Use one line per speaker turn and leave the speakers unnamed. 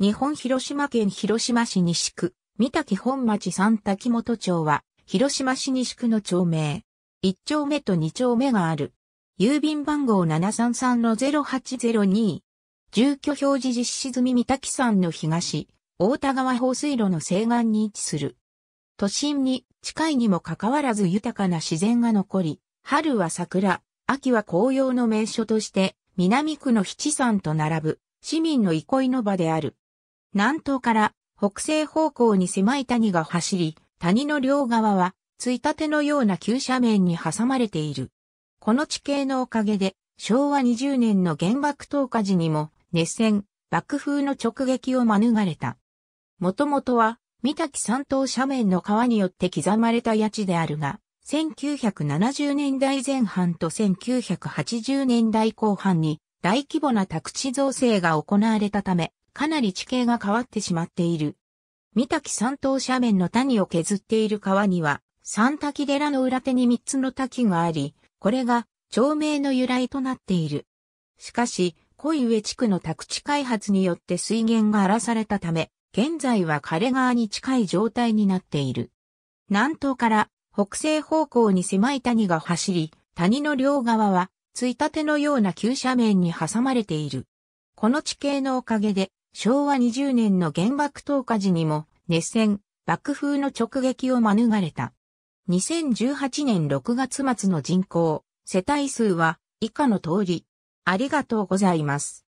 日本広島県広島市西区、三滝本町三滝本町は、広島市西区の町名。一丁目と二丁目がある。郵便番号733-0802。住居表示実施済み三滝山の東、大田川放水路の西岸に位置する。都心に近いにもかかわらず豊かな自然が残り、春は桜、秋は紅葉の名所として、南区の七山と並ぶ、市民の憩いの場である。南東から北西方向に狭い谷が走り、谷の両側は、ついたてのような急斜面に挟まれている。この地形のおかげで、昭和20年の原爆投下時にも、熱戦、爆風の直撃を免れた。もともとは、三滝三島斜面の川によって刻まれた谷地であるが、1970年代前半と1980年代後半に大規模な宅地造成が行われたため、かなり地形が変わってしまっている。三滝三島斜面の谷を削っている川には、三滝寺の裏手に三つの滝があり、これが町名の由来となっている。しかし、濃い上地区の宅地開発によって水源が荒らされたため、現在は枯れ川に近い状態になっている。南東から北西方向に狭い谷が走り、谷の両側は、ついたてのような急斜面に挟まれている。この地形のおかげで、昭和20年の原爆投下時にも熱戦、爆風の直撃を免れた。2018年6月末の人口、世帯数は以下の通り。ありがとうございます。